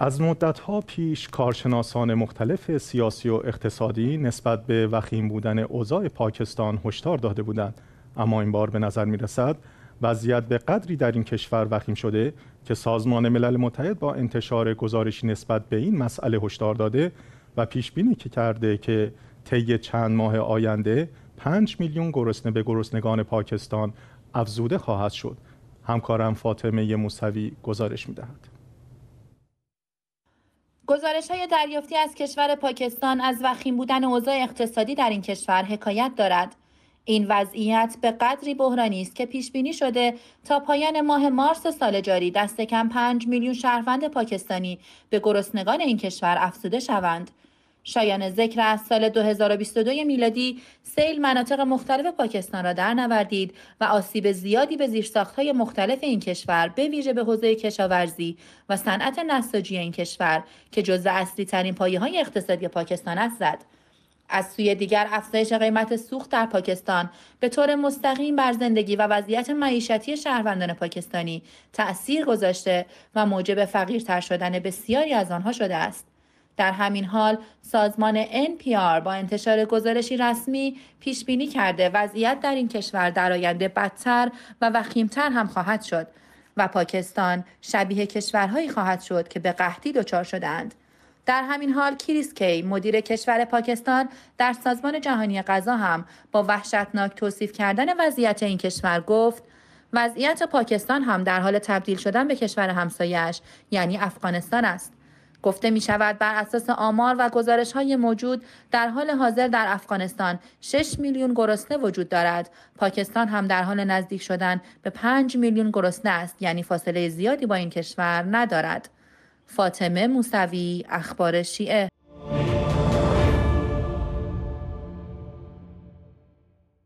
از ها پیش کارشناسان مختلف سیاسی و اقتصادی نسبت به وخیم بودن اوضاع پاکستان هشدار داده بودند اما این بار به نظر می‌رسد وضعیت به قدری در این کشور وخیم شده که سازمان ملل متحد با انتشار گزارشی نسبت به این مسئله هشدار داده و پیش بینی که کرده که طی چند ماه آینده 5 میلیون گرسنه به گرسنگان پاکستان افزوده خواهد شد همکارم فاطمه موسوی گزارش می‌دهد. گزارش های دریافتی از کشور پاکستان از وخیم بودن اوضاع اقتصادی در این کشور حکایت دارد. این وضعیت به قدری بحرانی است که پیش بینی شده تا پایان ماه مارس سال جاری دست کم 5 میلیون شهروند پاکستانی به گرسنگان این کشور افزوده شوند. شایان ذکر است سال 2022 میلادی سیل مناطق مختلف پاکستان را در نوردید و آسیب زیادی به زیرساختهای مختلف این کشور به ویژه به حوزه کشاورزی و صنعت نساجی این کشور که جزء اصلی ترین پایه های اقتصادی پاکستان است زد. از سوی دیگر افزایش قیمت سوخت در پاکستان به طور مستقیم بر زندگی و وضعیت معیشتی شهروندان پاکستانی تأثیر گذاشته و موجب فقیرتر شدن بسیاری از آنها شده است. در همین حال سازمان NPR با انتشار گزارشی رسمی پیش بینی کرده وضعیت در این کشور در آینده بدتر و وخیمتر هم خواهد شد و پاکستان شبیه کشورهایی خواهد شد که به قحطی دچار شدند. در همین حال کریس کی مدیر کشور پاکستان در سازمان جهانی غذا هم با وحشتناک توصیف کردن وضعیت این کشور گفت وضعیت پاکستان هم در حال تبدیل شدن به کشور همسایش یعنی افغانستان است گفته می شود بر اساس آمار و گزارش های موجود در حال حاضر در افغانستان 6 میلیون گرسنه وجود دارد. پاکستان هم در حال نزدیک شدن به 5 میلیون گرسنه است یعنی فاصله زیادی با این کشور ندارد. فاطمه موسوی اخبار شیعه